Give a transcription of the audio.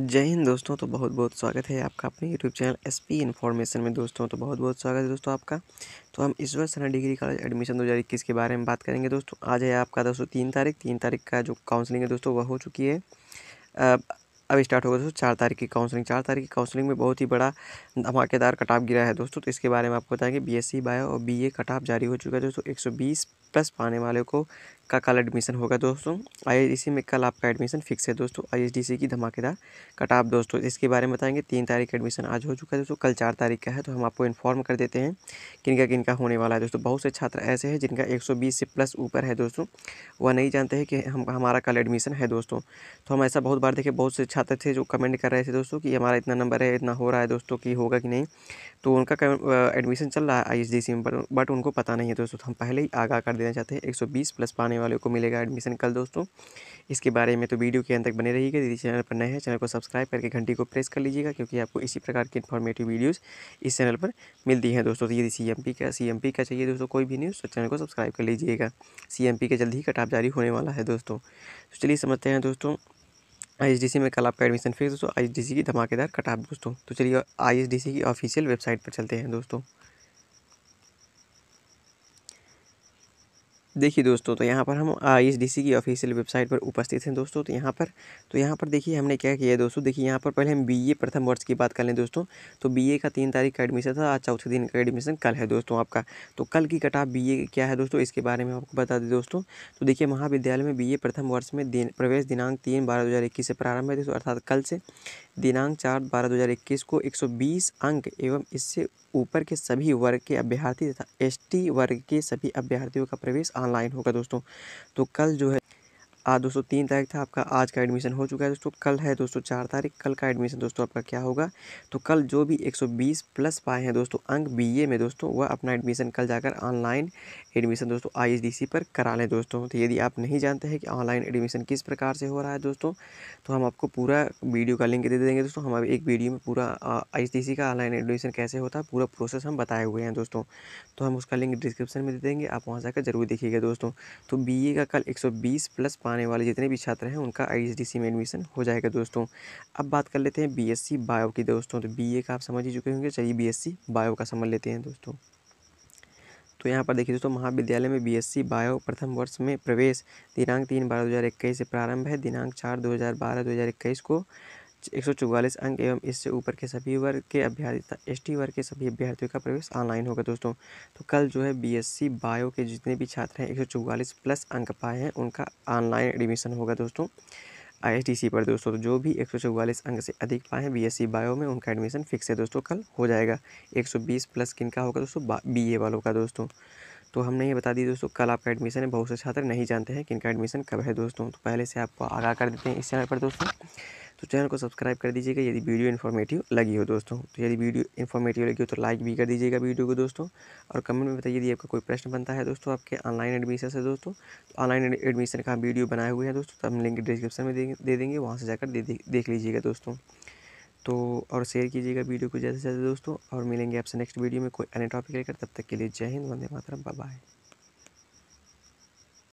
जय हिंद दोस्तों तो बहुत बहुत स्वागत है आपका अपने YouTube channel S P information में दोस्तों तो बहुत बहुत स्वागत है दोस्तों आपका तो हम Ishwar Sana degree college admission दो हज़ार इक्कीस के बारे में बात करेंगे दोस्तों आज है आपका दोस्तों तीन तारीख तीन तारीख का जो काउंसलिंग है दोस्तों वह हो चुकी है अब स्टार्ट होगा दोस्तों चार तारीख की काउंसलिंग चार तारीख की काउंसलिंग में बहुत ही बड़ा धमाकेदार कटाप गिरा है दोस्तों तो इसके बारे में आपको बताएंगे बीएससी बायो और बीए कटाप जारी हो चुका है दोस्तों 120 प्लस पाने वाले को का कल एडमिशन होगा दोस्तों आईएसडीसी में कल आपका एडमिशन फिक्स है दोस्तों सी की धमाकेदार कटाप दोस्तों इसके बारे में बताएंगे तीन तारीख का एडमिशन आज हो चुका है दोस्तों कल चार तारीख का है तो हम आपको इन्फॉर्म कर देते हैं किनका किनका होने वाला है दोस्तों बहुत से छात्र ऐसे हैं जिनका बीस से प्लस ऊपर है दोस्तों वह नहीं जानते हैं कि हम हमारा कल एडमिशन है दोस्तों तो हम ऐसा बहुत बार देखें बहुत से छात्र थे जो कमेंट कर रहे थे दोस्तों कि हमारा इतना नंबर है इतना हो रहा है दोस्तों कि होगा कि नहीं तो उनका एडमिशन चल रहा है आई में बट उनको पता नहीं है दोस्तों तो हम पहले ही आगाह कर देना चाहते हैं 120 प्लस पाने वाले को मिलेगा एडमिशन कल दोस्तों इसके बारे में तो वीडियो के अंत तक बने रहिएगा यदि चैनल पर नए हैं चैनल को सब्सक्राइब करके घंटी को प्रेस कर लीजिएगा क्योंकि आपको इसी प्रकार की इन्फॉर्मेटिव वीडियोज़ इस चैनल पर मिलती हैं दोस्तों तो यदि सी का सी का चाहिए दोस्तों कोई भी न्यूज़ तो चैनल को सब्सक्राइब कर लीजिएगा सी एम का जल्द ही कटाप जारी होने वाला है दोस्तों तो चलिए समझते हैं दोस्तों आईएसडीसी में कल आपका एडमिशन फीस दोस्तों आईएसडीसी की धमाकेदार कटाप दोस्तों तो चलिए आईएसडीसी की ऑफिशियल वेबसाइट पर चलते हैं दोस्तों देखिए दोस्तों तो यहाँ पर हम आई एस डी सी की ऑफिशियल वेबसाइट पर उपस्थित हैं दोस्तों तो यहाँ पर तो यहाँ पर देखिए हमने क्या किया है दोस्तों देखिए यहाँ पर पहले हम बीए प्रथम वर्ष की बात कर लें दोस्तों तो बीए का तीन तारीख का एडमिशन था आज चौथे दिन का एडमिशन कल है दोस्तों आपका तो कल की कटाप बी बी क्या है दोस्तों इसके बारे में आपको बता दें दोस्तों तो देखिए महाविद्यालय में बी प्रथम वर्ष में दिन प्रवेश दिनांक तीन बारह दो से प्रारंभ है दोस्तों अर्थात कल से दिनांक चार बारह दो को एक अंक एवं इससे ऊपर के सभी वर्ग के अभ्यर्थी तथा एस वर्ग के सभी अभ्यर्थियों का प्रवेश आम लाइन होगा दोस्तों तो कल जो है आज दोस्तों तीन तारीख था आपका आज का एडमिशन हो चुका है दोस्तों कल है दोस्तों चार तारीख कल का एडमिशन दोस्तों आपका क्या होगा तो कल जो भी 120 प्लस पाए हैं दोस्तों अंक बीए में दोस्तों वह अपना एडमिशन कल जाकर ऑनलाइन एडमिशन दोस्तों आईएसडीसी पर करा लें दोस्तों तो यदि आप नहीं जानते हैं कि ऑनलाइन एडमिशन किस प्रकार से हो रहा है दोस्तों तो हम आपको पूरा वीडियो का लिंक दे देंगे दोस्तों हम एक वीडियो में पूरा आई का ऑनलाइन एडमिशन कैसे होता है पूरा प्रोसेस हम बताए हुए हैं दोस्तों तो हम उसका लिंक डिस्क्रिप्शन में दे देंगे आप वहाँ जाकर जरूर देखिएगा दोस्तों तो बी का कल एक प्लस पाँच आने वाले जितने भी छात्र हैं उनका आई में एडमिशन हो जाएगा दोस्तों अब बात कर लेते हैं बीएससी बायो की दोस्तों तो बीए का आप समझ ही चुके होंगे चलिए बीएससी बायो का समझ लेते हैं दोस्तों तो यहाँ पर देखिए दोस्तों महाविद्यालय में बीएससी बायो प्रथम वर्ष में प्रवेश दिनांक तीन बारह दो से प्रारंभ है दिनांक चार दो हज़ार को एक सौ चौवालीस अंक एवं इससे ऊपर के सभी वर्ग के अभ्यर्थी एस टी वर्ग के सभी अभ्यर्थियों का प्रवेश ऑनलाइन होगा दोस्तों तो कल जो है बीएससी बायो के जितने भी छात्र हैं एक सौ चौवालीस प्लस अंक पाए हैं उनका ऑनलाइन एडमिशन होगा दोस्तों आईएसटीसी पर दोस्तों तो जो भी एक सौ चौवालीस अंक से अधिक पाए हैं बी बायो में उनका एडमिशन फिक्स है दोस्तों कल हो जाएगा एक सौ बीस प्लस किन का होगा दोस्तों बी ए वालों का दोस्तों तो हमने ये बता दी दोस्तों कल आपका एडमिशन है बहुत से छात्र नहीं जानते हैं कि इनका एडमिशन कब है दोस्तों तो पहले से आपको आगाह कर देते हैं इस चैनल पर दोस्तों तो चैनल को सब्सक्राइब कर दीजिएगा यदि वीडियो इन्फॉर्मेटिव लगी हो दोस्तों तो यदि वीडियो इन्फॉर्मेटिव लगी हो तो लाइक भी कर दीजिएगा वीडियो को दोस्तों और कमेंट में बताइए यदि आपका कोई प्रश्न बनता है दोस्तों आपके ऑनलाइन एडमिशन से दोस्तों तो ऑनलाइन एडमिशन का वीडियो बनाए हुए हैं दोस्तों तो हम लिंक डिस्क्रिप्शन में दे देंगे वहाँ से जाकर देख लीजिएगा दोस्तों तो और शेयर कीजिएगा वीडियो को ज़्यादा से ज़्यादा दोस्तों और मिलेंगे आपसे नेक्स्ट वीडियो में कोई अन्य टॉपिक लेकर तब तक के लिए जय हिंद वंदे मातरम बाय